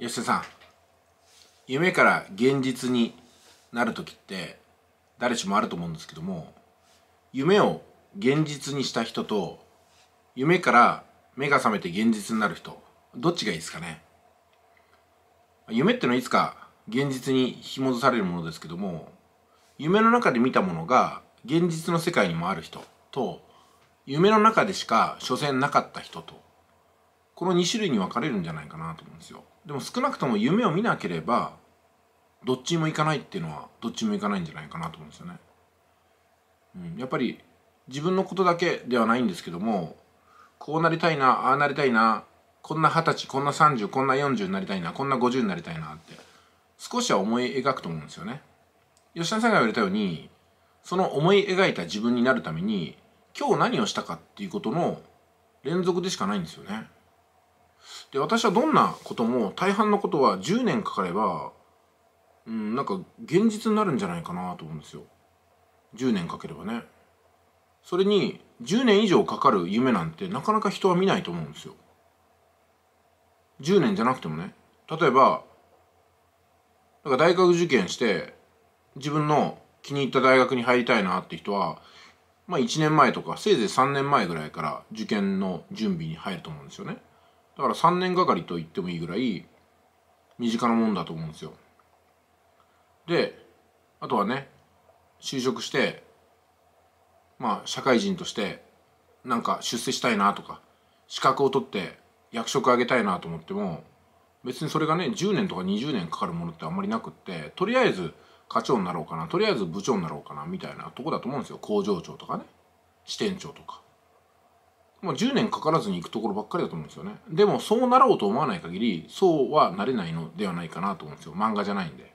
吉田さん夢から現実になる時って誰しもあると思うんですけども夢を現実にした人と夢から目が覚めて現実になる人どっちがいいですかね夢ってのはいつか現実に紐づ戻されるものですけども夢の中で見たものが現実の世界にもある人と夢の中でしか所詮なかった人とこの2種類に分かれるんじゃないかなと思うんですよでも少なくとも夢を見なければどっちにも行かないっていうのはどっちも行かないんじゃないかなと思うんですよね、うん、やっぱり自分のことだけではないんですけどもこうなりたいなああなりたいなこんな二十歳こんな30こんな40になりたいなこんな50になりたいなって少しは思い描くと思うんですよね吉田さんが言われたようにその思い描いた自分になるために今日何をしたかっていうことの連続でしかないんですよねで私はどんなことも大半のことは10年かかれば、うん、なんか現実になるんじゃないかなと思うんですよ10年かければねそれに10年以上かかる夢なんてなかなか人は見ないと思うんですよ10年じゃなくてもね例えばなんか大学受験して自分の気に入った大学に入りたいなって人はまあ1年前とかせいぜい3年前ぐらいから受験の準備に入ると思うんですよね。だから3年がかりと言ってもいいぐらい身近なもんだと思うんですよであとはね就職してまあ社会人としてなんか出世したいなとか資格を取って役職上げたいなと思っても別にそれがね10年とか20年かかるものってあんまりなくってとりあえず課長になろうかなとりあえず部長になろうかなみたいなとこだと思うんですよ工場長とかね支店長とかまあ、10年かからずに行くところばっかりだと思うんですよねでもそうなろうと思わない限りそうはなれないのではないかなと思うんですよ漫画じゃないんで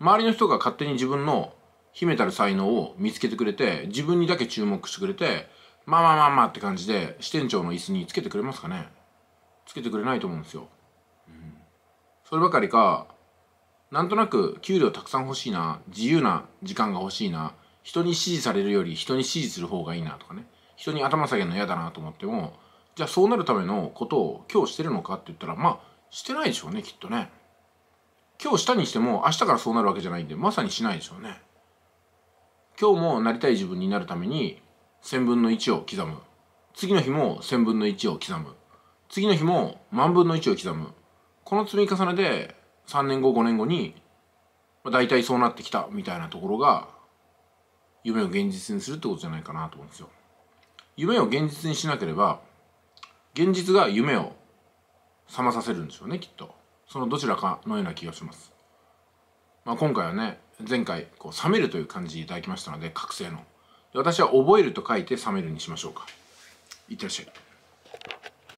周りの人が勝手に自分の秘めたる才能を見つけてくれて自分にだけ注目してくれてまあまあまあまあって感じで支店長の椅子につけてくれますかねつけてくれないと思うんですよ、うん、そればかりかなんとなく給料たくさん欲しいな自由な時間が欲しいな人に支持されるより人に支持する方がいいなとかね人に頭下げるの嫌だなと思ってもじゃあそうなるためのことを今日してるのかって言ったらまあしてないでしょうねきっとね今日したにしても明日からそうなるわけじゃないんでまさにしないでしょうね今日もなりたい自分になるために1000分の1を刻む次の日も1000分の1を刻む次の日も万分の1を刻むこの積み重ねで3年後5年後に大体そうなってきたみたいなところが夢を現実にするってことじゃないかなと思うんですよ。夢を現実にしなければ現実が夢を覚まさせるんでしょうねきっとそのどちらかのような気がします、まあ、今回はね前回こう冷めるという漢字いただきましたので覚醒ので私は覚えると書いて冷めるにしましょうかいってらっしゃい